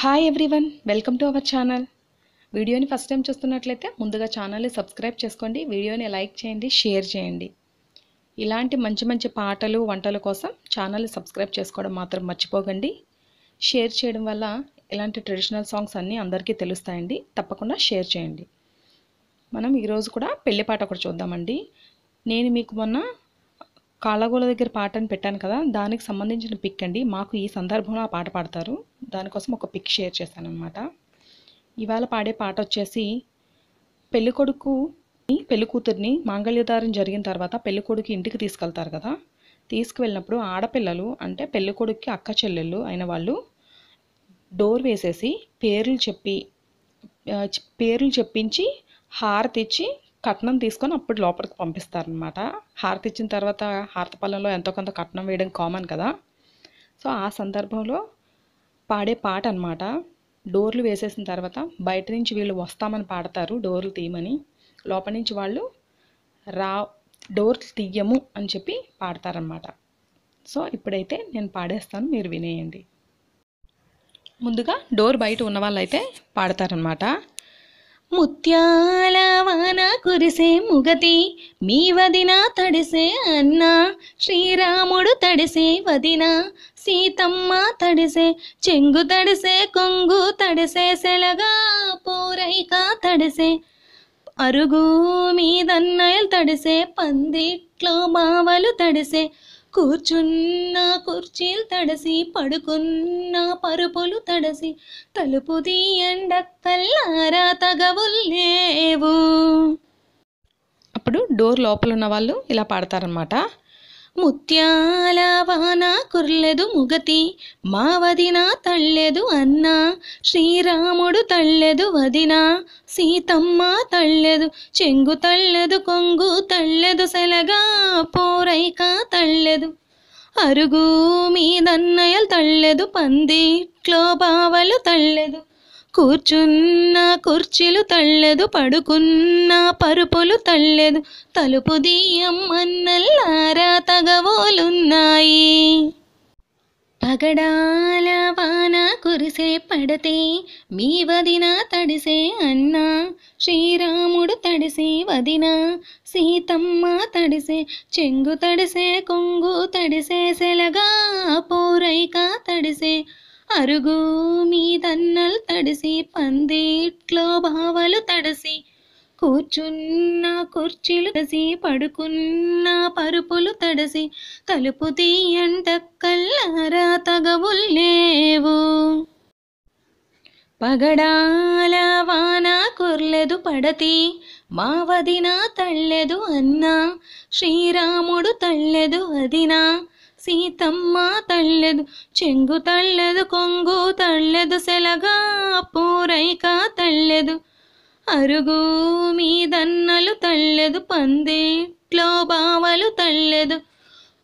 hi everyone welcome to our channel వీడియోని first time చూస్తున్నట్లయితే ముందుగా ఛానల్ని సబ్స్క్రైబ్ చేసుకోండి వీడియోని లైక్ చేయండి షేర్ చేయండి ఇలాంటి మంచి మంచి పాటలు వంటల కోసం ఛానల్ని సబ్స్క్రైబ్ చేసుకోవడం మాత్రం మర్చిపోకండి షేర్ చేయడం వల్ల ఇలాంటి ట్రెడిషనల్ సాంగ్స్ అన్నీ అందరికీ తెలుస్తాయండి తప్పకుండా షేర్ చేయండి మనం ఈరోజు కూడా పెళ్లి పాట ఒకటి చూద్దామండి నేను మీకు మొన్న కాళ్ళగోల దగ్గర పాట అని పెట్టాను కదా దానికి సంబంధించిన పిక్ అండి మాకు ఈ సందర్భంలో ఆ పాట పాడతారు దానికోసం ఒక పిక్ షేర్ చేశాను అనమాట ఇవాళ పాడే పాట వచ్చేసి పెళ్ళికొడుకు పెళ్ళికూతురిని మాంగళ్యదారం జరిగిన తర్వాత పెళ్ళికొడుకు ఇంటికి తీసుకెళ్తారు కదా తీసుకువెళ్ళినప్పుడు ఆడపిల్లలు అంటే పెళ్ళికొడుక్కి అక్క చెల్లెళ్ళు అయిన వాళ్ళు డోర్ వేసేసి పేర్లు చెప్పి పేర్లు చెప్పించి హార తెచ్చి కట్నం తీసుకొని అప్పుడు లోపలికి పంపిస్తారనమాట హారతి ఇచ్చిన తర్వాత హారత పళ్ళంలో ఎంతో కొంత కట్నం వేయడం కామన్ కదా సో ఆ సందర్భంలో పాడే పాట అనమాట డోర్లు వేసేసిన తర్వాత బయట నుంచి వీళ్ళు వస్తామని పాడతారు డోర్లు తీయమని లోపల నుంచి వాళ్ళు రా డోర్లు తీయము అని చెప్పి పాడతారనమాట సో ఇప్పుడైతే నేను పాడేస్తాను మీరు వినేయండి ముందుగా డోర్ బయట ఉన్న వాళ్ళైతే పాడతారనమాట ముత్యాల వాన కురిసే ముగతి మీ వదిన తడిసే అన్న శ్రీరాముడు తడిసే వదిన సీతమ్మ తడిసే చెంగు తడిసే కొంగు తడిసే సెలగా పూరైక తడిసే అరుగు మీదన్నయలు తడిసే పందిట్లో మావలు తడిసే కూర్చున్న కుర్చీలు తడసి పడుకున్న పరుపులు తడసి తలుపు తీయండక్కల్లారా తగవులేవు అప్పుడు డోర్ లోపల ఉన్న వాళ్ళు ఇలా పాడతారనమాట ముత్యాలవానా కుర్లెదు ముగతి మా వదిన తల్లెదు అన్న శ్రీరాముడు తల్లెదు వదిన సీతమ్మ తల్లెదు చెంగు తల్లెదు కొంగు తల్లెదు సెలగా పోరైక తళ్ళెదు అరుగు మీదన్నయలు తళ్ళెదు పంది క్లోబావలు తళ్ళెదు కూర్చున్న కుర్చీలు తళ్ళదు పడుకున్న పరుపులు తళ్ళదు తలుపు అన్నల్లారా తగవోలున్నాయి పగడాల వాన కురిసే పడితే మీ వదిన తడిసే అన్న శ్రీరాముడు తడిసే వదిన సీతమ్మ తడిసే చెంగు తడిసే కొంగు తడిసే సెలగా పూరైక తడిసే అరుగు మీదన్నలు తడిసి పందిట్లో భావలు తడిసి కూర్చున్న కుర్చీలు తడిసి పడుకున్న పరుపులు తడిసి తలుపు తీయంట కల్లారా తగవులు లేవు పగడాల వాన కుర్లేదు పడతి మావదినా తళ్ళెదు అన్నా శ్రీరాముడు తళ్ళెదు అదినా సీతమ్మ తళ్ళెదు చెంగు తళ్ళెదు కొంగు తళ్ళెదు సెలగా పూరైక తళ్ళెదు అరుగు మీదన్నలు తళ్ళెదు పందిట్లో బావలు తళ్ళెదు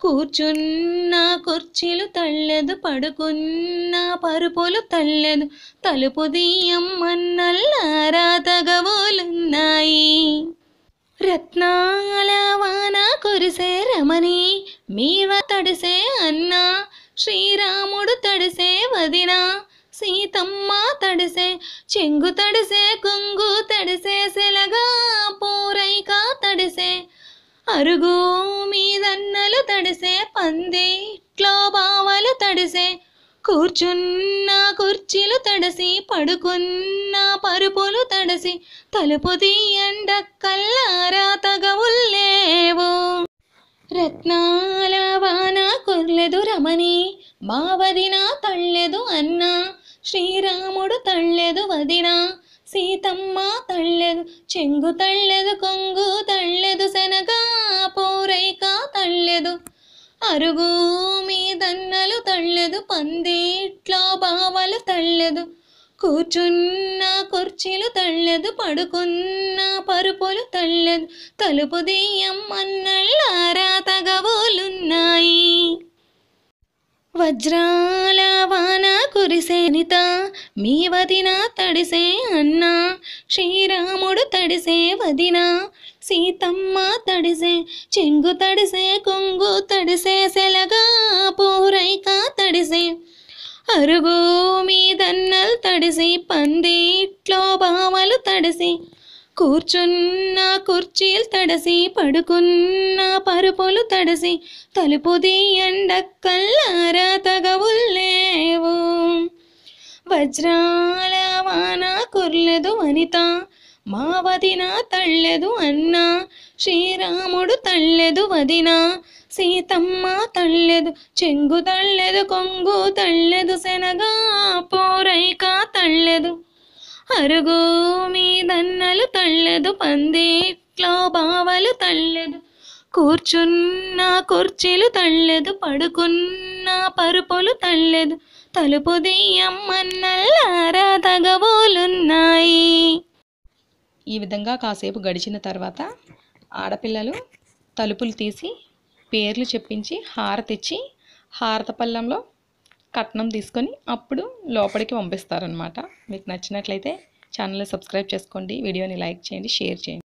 కూర్చున్న కుర్చీలు తళ్ళెదు పడుకున్న పరుపులు తళ్ళెదు తలుపు దీయమ్మన్నల్లారా తగవులున్నాయి రత్నాల వాన కురిసే రమణి మీ తడిసే అన్నా శ్రీరాముడు తడిసే వదిన సీతమ్మ తడిసే చెంగు తడిసే కొంగు తడిసే సెలగా పూరైక తడిసే అరుగు మీదన్నలు తడిసే పందిట్లో బావలు తడిసే కూర్చున్న కుర్చీలు తడిసి పడుకున్న పరుపులు తడిసి తలుపు కల్లారా తగవుల్లేవు రత్నాల వాన కొర్లెదు రమణి మా తల్లెదు తళ్ళెదు అన్న శ్రీరాముడు తల్లెదు వదిన సీతమ్మ తల్లెదు చెంగు తళ్ళెదు కొంగు తల్లెదు శనగ పౌరైక తల్లెదు అరుగు మీదన్నలు తళ్ళెదు పందిట్లో బావలు తల్లెదు కూర్చున్న కుర్చీలు తళ్ళదు పడుకున్న పరుపులు తళ్ళదు తలుపు అన్నళ్ళారా తగవోలున్నాయి వజ్రాల వాన కురిసే నిత మీ వదిన తడిసే అన్న శ్రీరాముడు తడిసే వదిన సీతమ్మ తడిసే చెంగు తడిసే కొంగు తడిసే సెలగా పూరైక తడిసే పరుగు దన్నలు తడిసి పందిట్లో భావలు తడిసి కూర్చున్న కుర్చీలు తడసి పడుకున్న పరుపులు తడసి తలుపు ఎండక్కల్లారా తగవుల్లేవు వజ్రాల వాన కుర్లదు వనిత మా వదిన తళ్ళెదు అన్నా శ్రీరాముడు తళ్ళెదు వదిన సీతమ్మ తళ్ళెదు చెంగు తళ్ళెదు కొంగు తళ్ళెదు శనగ పోరైక తళ్ళెదు అరుగు మీదన్నలు తళ్ళెదు పందిట్లో బావలు తళ్ళెదు కూర్చున్న కుర్చీలు తళ్ళెదు పడుకున్న పరుపులు తళ్ళెదు తలుపు దెయ్యమ్మన్నల్లారా తగవోలున్నాయి ఈ విధంగా కాసేపు గడిచిన తర్వాత ఆడపిల్లలు తలుపులు తీసి పేర్లు చెప్పించి తెచ్చి హారత పళ్ళంలో కట్నం తీసుకొని అప్పుడు లోపలికి పంపిస్తారనమాట మీకు నచ్చినట్లయితే ఛానల్ సబ్స్క్రైబ్ చేసుకోండి వీడియోని లైక్ చేయండి షేర్ చేయండి